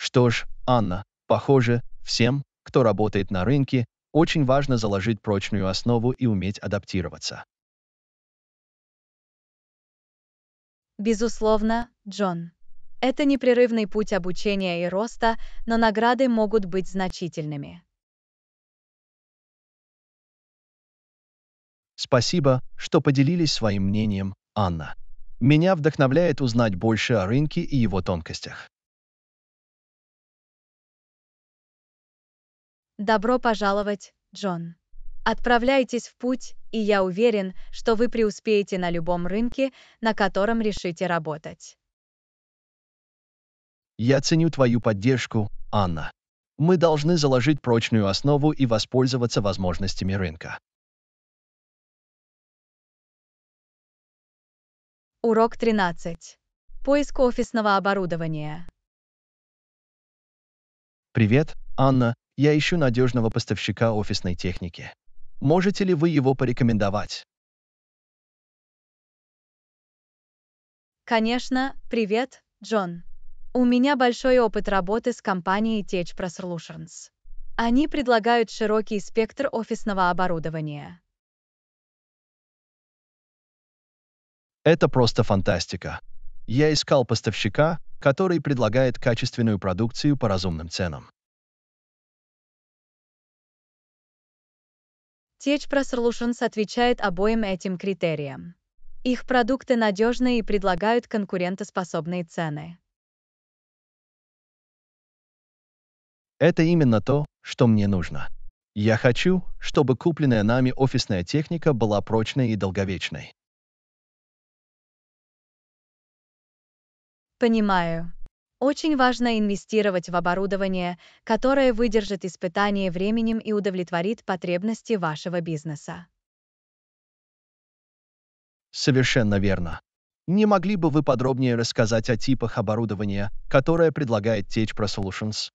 Что ж, Анна, похоже, всем, кто работает на рынке, очень важно заложить прочную основу и уметь адаптироваться. Безусловно, Джон. Это непрерывный путь обучения и роста, но награды могут быть значительными. Спасибо, что поделились своим мнением, Анна. Меня вдохновляет узнать больше о рынке и его тонкостях. Добро пожаловать, Джон. Отправляйтесь в путь, и я уверен, что вы преуспеете на любом рынке, на котором решите работать. Я ценю твою поддержку, Анна. Мы должны заложить прочную основу и воспользоваться возможностями рынка. Урок 13. Поиск офисного оборудования. Привет, Анна. Я ищу надежного поставщика офисной техники. Можете ли вы его порекомендовать? Конечно, привет, Джон. У меня большой опыт работы с компанией Tech Prosolutians. Они предлагают широкий спектр офисного оборудования. Это просто фантастика. Я искал поставщика, который предлагает качественную продукцию по разумным ценам. THPRO Solutions отвечает обоим этим критериям. Их продукты надежны и предлагают конкурентоспособные цены. Это именно то, что мне нужно. Я хочу, чтобы купленная нами офисная техника была прочной и долговечной. Понимаю. Очень важно инвестировать в оборудование, которое выдержит испытания временем и удовлетворит потребности вашего бизнеса. Совершенно верно. Не могли бы вы подробнее рассказать о типах оборудования, которое предлагает Tech Pro Solutions?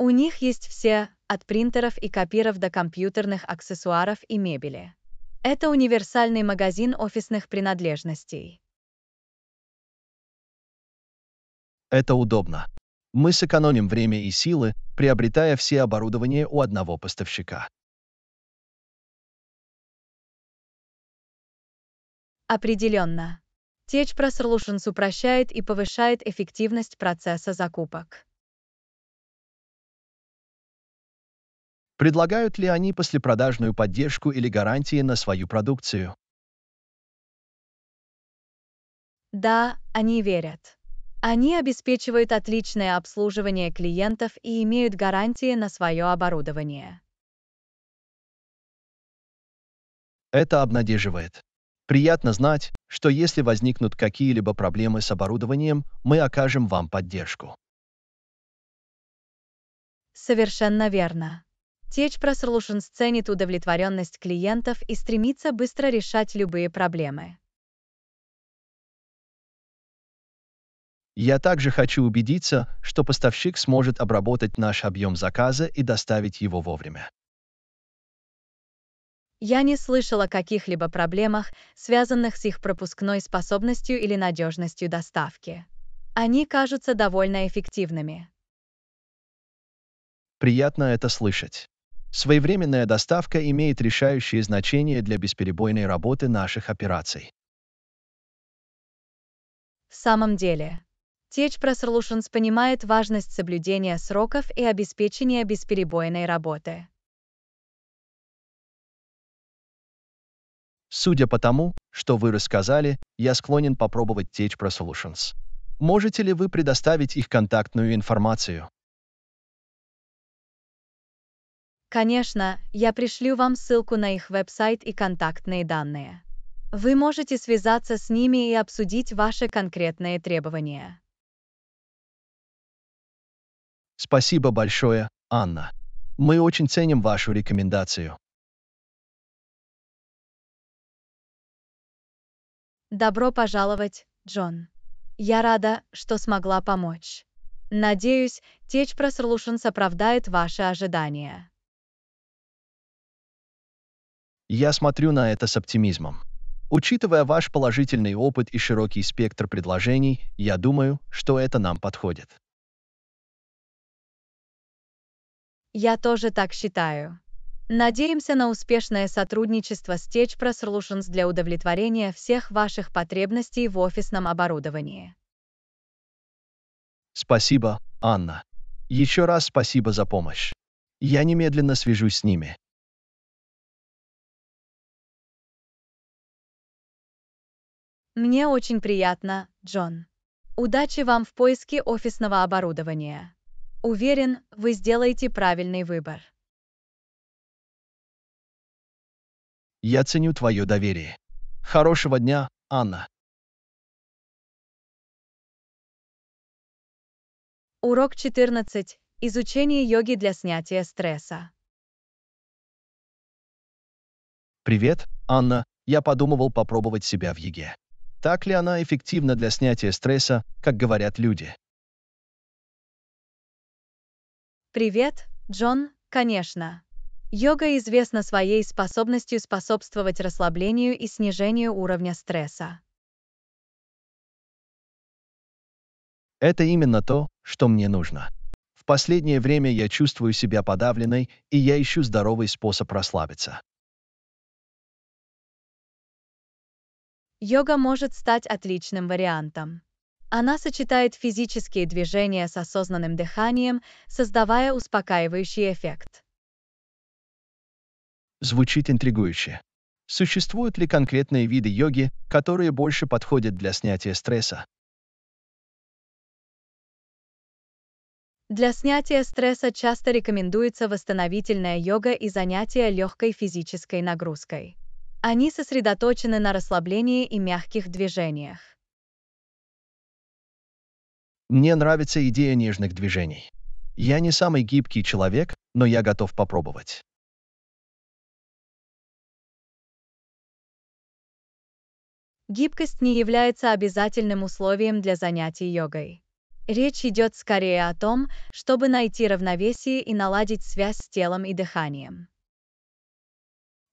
У них есть все, от принтеров и копиров до компьютерных аксессуаров и мебели. Это универсальный магазин офисных принадлежностей. Это удобно. Мы сэкономим время и силы, приобретая все оборудование у одного поставщика. Определенно. Течпро Solutions упрощает и повышает эффективность процесса закупок. Предлагают ли они послепродажную поддержку или гарантии на свою продукцию? Да, они верят. Они обеспечивают отличное обслуживание клиентов и имеют гарантии на свое оборудование. Это обнадеживает. Приятно знать, что если возникнут какие-либо проблемы с оборудованием, мы окажем вам поддержку. Совершенно верно. Течпро Solutions ценит удовлетворенность клиентов и стремится быстро решать любые проблемы. Я также хочу убедиться, что поставщик сможет обработать наш объем заказа и доставить его вовремя. Я не слышала о каких-либо проблемах, связанных с их пропускной способностью или надежностью доставки. Они кажутся довольно эффективными. Приятно это слышать. Своевременная доставка имеет решающее значение для бесперебойной работы наших операций. В самом деле, THPro Solutions понимает важность соблюдения сроков и обеспечения бесперебойной работы. Судя по тому, что вы рассказали, я склонен попробовать THPro Solutions. Можете ли вы предоставить их контактную информацию? Конечно, я пришлю вам ссылку на их веб-сайт и контактные данные. Вы можете связаться с ними и обсудить ваши конкретные требования. Спасибо большое, Анна. Мы очень ценим вашу рекомендацию. Добро пожаловать, Джон. Я рада, что смогла помочь. Надеюсь, Течь Прослушанс оправдает ваши ожидания. Я смотрю на это с оптимизмом. Учитывая ваш положительный опыт и широкий спектр предложений, я думаю, что это нам подходит. Я тоже так считаю. Надеемся на успешное сотрудничество с Techpro Solutions для удовлетворения всех ваших потребностей в офисном оборудовании. Спасибо, Анна. Еще раз спасибо за помощь. Я немедленно свяжусь с ними. Мне очень приятно, Джон. Удачи вам в поиске офисного оборудования. Уверен, вы сделаете правильный выбор. Я ценю твое доверие. Хорошего дня, Анна. Урок 14. Изучение йоги для снятия стресса. Привет, Анна. Я подумывал попробовать себя в еге. Так ли она эффективна для снятия стресса, как говорят люди? Привет, Джон, конечно. Йога известна своей способностью способствовать расслаблению и снижению уровня стресса. Это именно то, что мне нужно. В последнее время я чувствую себя подавленной, и я ищу здоровый способ расслабиться. Йога может стать отличным вариантом. Она сочетает физические движения с осознанным дыханием, создавая успокаивающий эффект. Звучит интригующе. Существуют ли конкретные виды йоги, которые больше подходят для снятия стресса? Для снятия стресса часто рекомендуется восстановительная йога и занятия легкой физической нагрузкой. Они сосредоточены на расслаблении и мягких движениях. Мне нравится идея нежных движений. Я не самый гибкий человек, но я готов попробовать. Гибкость не является обязательным условием для занятий йогой. Речь идет скорее о том, чтобы найти равновесие и наладить связь с телом и дыханием.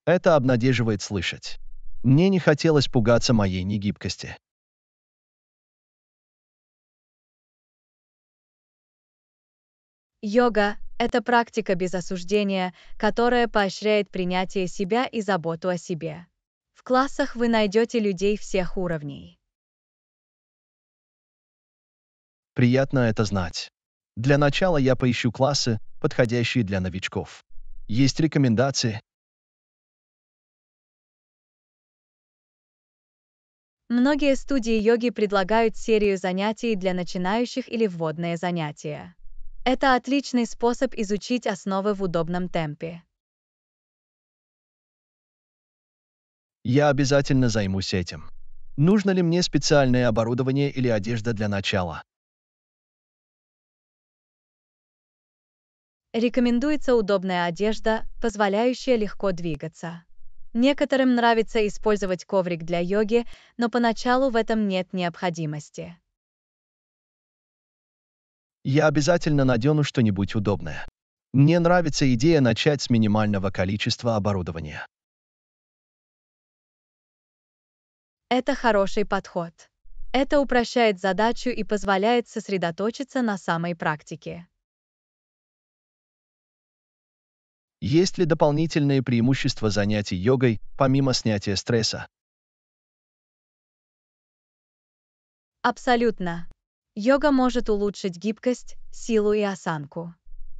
Это обнадеживает слышать. Мне не хотелось пугаться моей негибкости. Йога – это практика без осуждения, которая поощряет принятие себя и заботу о себе. В классах вы найдете людей всех уровней. Приятно это знать. Для начала я поищу классы, подходящие для новичков. Есть рекомендации? Многие студии йоги предлагают серию занятий для начинающих или вводные занятия. Это отличный способ изучить основы в удобном темпе. Я обязательно займусь этим. Нужно ли мне специальное оборудование или одежда для начала? Рекомендуется удобная одежда, позволяющая легко двигаться. Некоторым нравится использовать коврик для йоги, но поначалу в этом нет необходимости я обязательно надену что-нибудь удобное. Мне нравится идея начать с минимального количества оборудования. Это хороший подход. Это упрощает задачу и позволяет сосредоточиться на самой практике. Есть ли дополнительные преимущества занятий йогой, помимо снятия стресса? Абсолютно. Йога может улучшить гибкость, силу и осанку.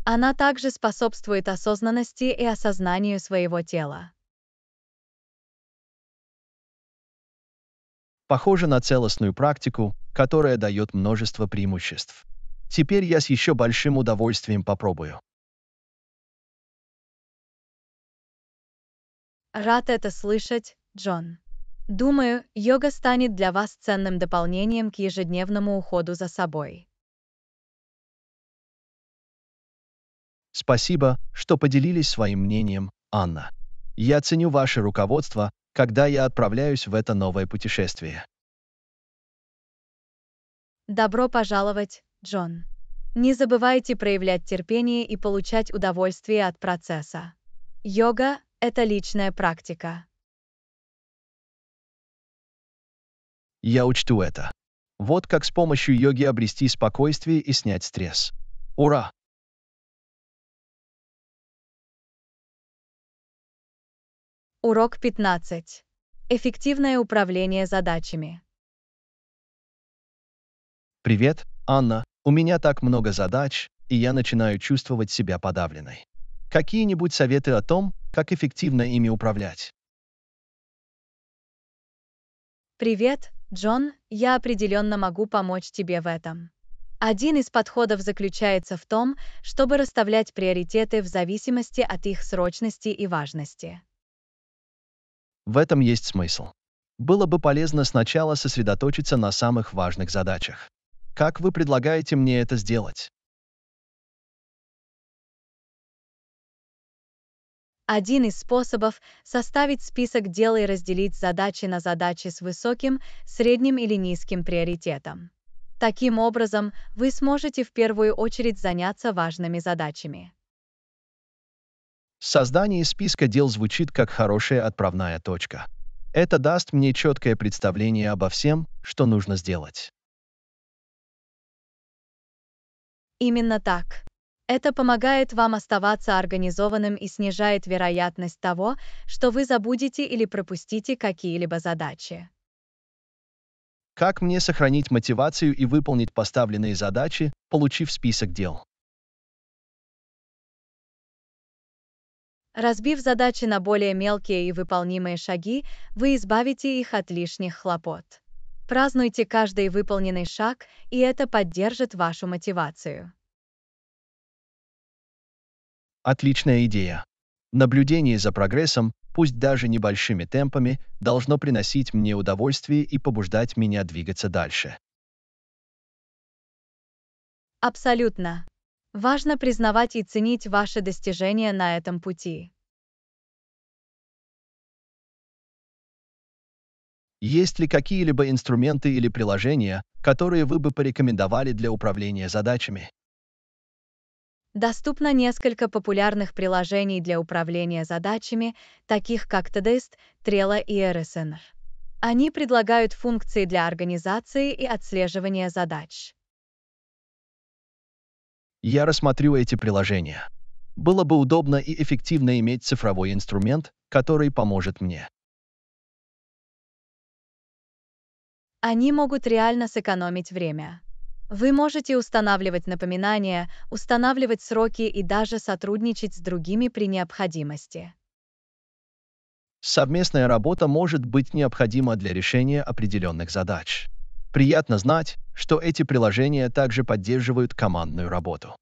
Она также способствует осознанности и осознанию своего тела. Похоже на целостную практику, которая дает множество преимуществ. Теперь я с еще большим удовольствием попробую. Рад это слышать, Джон. Думаю, йога станет для вас ценным дополнением к ежедневному уходу за собой. Спасибо, что поделились своим мнением, Анна. Я ценю ваше руководство, когда я отправляюсь в это новое путешествие. Добро пожаловать, Джон. Не забывайте проявлять терпение и получать удовольствие от процесса. Йога — это личная практика. Я учту это. Вот как с помощью йоги обрести спокойствие и снять стресс. Ура! Урок 15. Эффективное управление задачами. Привет, Анна. У меня так много задач, и я начинаю чувствовать себя подавленной. Какие-нибудь советы о том, как эффективно ими управлять? Привет, Джон, я определенно могу помочь тебе в этом. Один из подходов заключается в том, чтобы расставлять приоритеты в зависимости от их срочности и важности. В этом есть смысл. Было бы полезно сначала сосредоточиться на самых важных задачах. Как вы предлагаете мне это сделать? Один из способов – составить список дел и разделить задачи на задачи с высоким, средним или низким приоритетом. Таким образом, вы сможете в первую очередь заняться важными задачами. Создание списка дел звучит как хорошая отправная точка. Это даст мне четкое представление обо всем, что нужно сделать. Именно так. Это помогает вам оставаться организованным и снижает вероятность того, что вы забудете или пропустите какие-либо задачи. Как мне сохранить мотивацию и выполнить поставленные задачи, получив список дел? Разбив задачи на более мелкие и выполнимые шаги, вы избавите их от лишних хлопот. Празднуйте каждый выполненный шаг, и это поддержит вашу мотивацию. Отличная идея. Наблюдение за прогрессом, пусть даже небольшими темпами, должно приносить мне удовольствие и побуждать меня двигаться дальше. Абсолютно. Важно признавать и ценить ваши достижения на этом пути. Есть ли какие-либо инструменты или приложения, которые вы бы порекомендовали для управления задачами? Доступно несколько популярных приложений для управления задачами, таких как Todoist, Trello и RSN. Они предлагают функции для организации и отслеживания задач. Я рассмотрю эти приложения. Было бы удобно и эффективно иметь цифровой инструмент, который поможет мне. Они могут реально сэкономить время. Вы можете устанавливать напоминания, устанавливать сроки и даже сотрудничать с другими при необходимости. Совместная работа может быть необходима для решения определенных задач. Приятно знать, что эти приложения также поддерживают командную работу.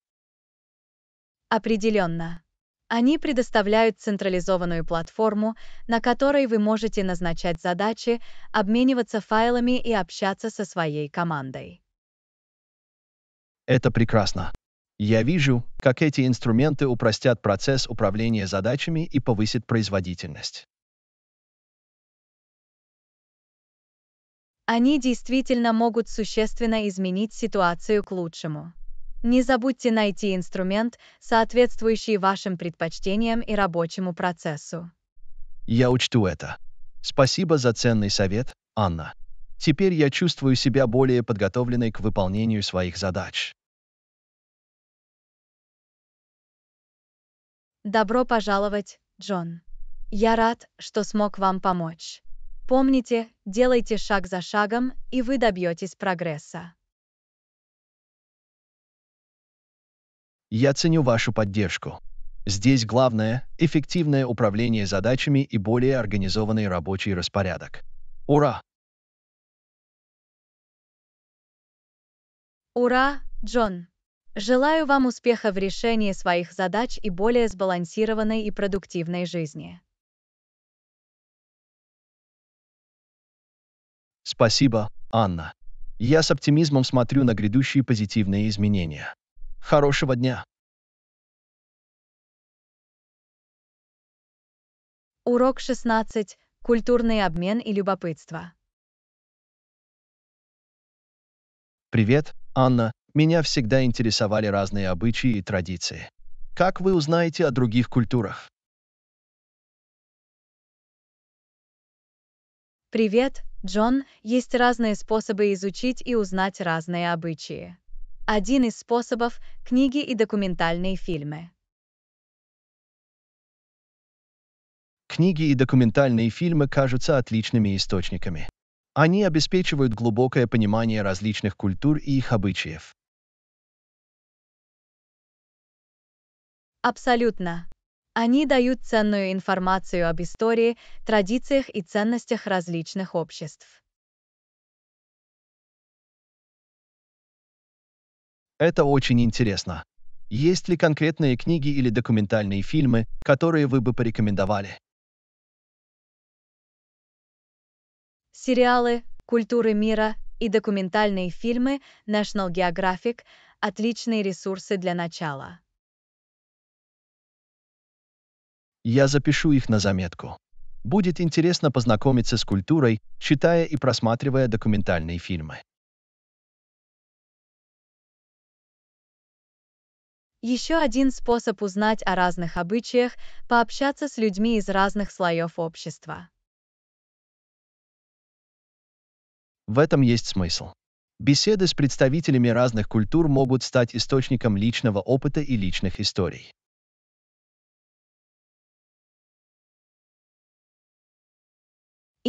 Определенно. Они предоставляют централизованную платформу, на которой вы можете назначать задачи, обмениваться файлами и общаться со своей командой. Это прекрасно. Я вижу, как эти инструменты упростят процесс управления задачами и повысят производительность. Они действительно могут существенно изменить ситуацию к лучшему. Не забудьте найти инструмент, соответствующий вашим предпочтениям и рабочему процессу. Я учту это. Спасибо за ценный совет, Анна. Теперь я чувствую себя более подготовленной к выполнению своих задач. Добро пожаловать, Джон. Я рад, что смог вам помочь. Помните, делайте шаг за шагом, и вы добьетесь прогресса. Я ценю вашу поддержку. Здесь главное – эффективное управление задачами и более организованный рабочий распорядок. Ура! Ура, Джон! Желаю вам успеха в решении своих задач и более сбалансированной и продуктивной жизни. Спасибо, Анна. Я с оптимизмом смотрю на грядущие позитивные изменения. Хорошего дня! Урок 16. Культурный обмен и любопытство. Привет, Анна. Меня всегда интересовали разные обычаи и традиции. Как вы узнаете о других культурах? Привет, Джон. Есть разные способы изучить и узнать разные обычаи. Один из способов – книги и документальные фильмы. Книги и документальные фильмы кажутся отличными источниками. Они обеспечивают глубокое понимание различных культур и их обычаев. Абсолютно. Они дают ценную информацию об истории, традициях и ценностях различных обществ. Это очень интересно. Есть ли конкретные книги или документальные фильмы, которые вы бы порекомендовали? Сериалы «Культуры мира» и документальные фильмы National Geographic – отличные ресурсы для начала. Я запишу их на заметку. Будет интересно познакомиться с культурой, читая и просматривая документальные фильмы. Еще один способ узнать о разных обычаях – пообщаться с людьми из разных слоев общества. В этом есть смысл. Беседы с представителями разных культур могут стать источником личного опыта и личных историй.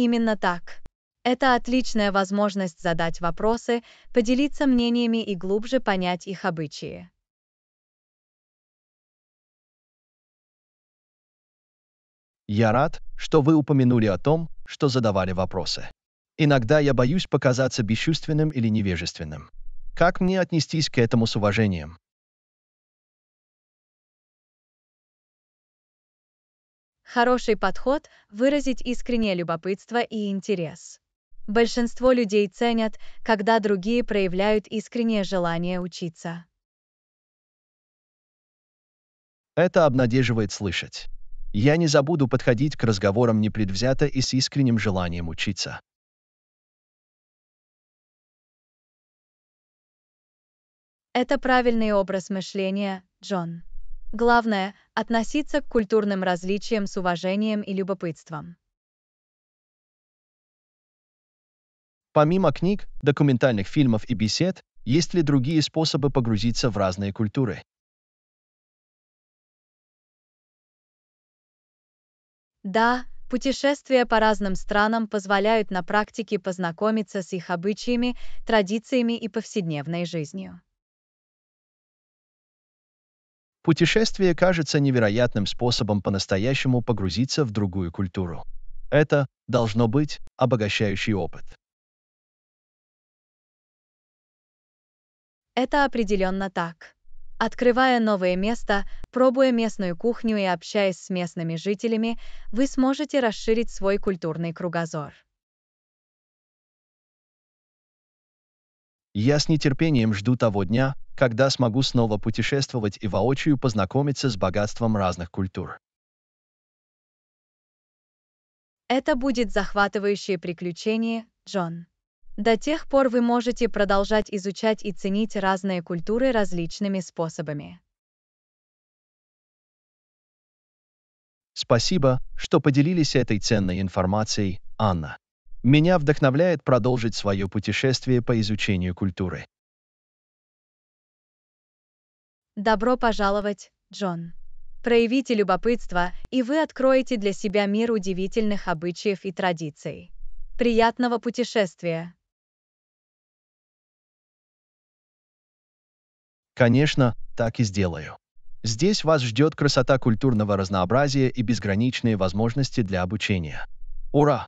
Именно так. Это отличная возможность задать вопросы, поделиться мнениями и глубже понять их обычаи. Я рад, что вы упомянули о том, что задавали вопросы. Иногда я боюсь показаться бесчувственным или невежественным. Как мне отнестись к этому с уважением? Хороший подход – выразить искреннее любопытство и интерес. Большинство людей ценят, когда другие проявляют искреннее желание учиться. Это обнадеживает слышать. Я не забуду подходить к разговорам непредвзято и с искренним желанием учиться. Это правильный образ мышления, Джон. Главное – относиться к культурным различиям с уважением и любопытством. Помимо книг, документальных фильмов и бесед, есть ли другие способы погрузиться в разные культуры? Да, путешествия по разным странам позволяют на практике познакомиться с их обычаями, традициями и повседневной жизнью. Путешествие кажется невероятным способом по-настоящему погрузиться в другую культуру. Это должно быть обогащающий опыт. Это определенно так. Открывая новое место, пробуя местную кухню и общаясь с местными жителями, вы сможете расширить свой культурный кругозор. Я с нетерпением жду того дня, когда смогу снова путешествовать и воочию познакомиться с богатством разных культур. Это будет захватывающее приключение, Джон. До тех пор вы можете продолжать изучать и ценить разные культуры различными способами. Спасибо, что поделились этой ценной информацией, Анна меня вдохновляет продолжить свое путешествие по изучению культуры. Добро пожаловать, Джон. Проявите любопытство, и вы откроете для себя мир удивительных обычаев и традиций. Приятного путешествия! Конечно, так и сделаю. Здесь вас ждет красота культурного разнообразия и безграничные возможности для обучения. Ура!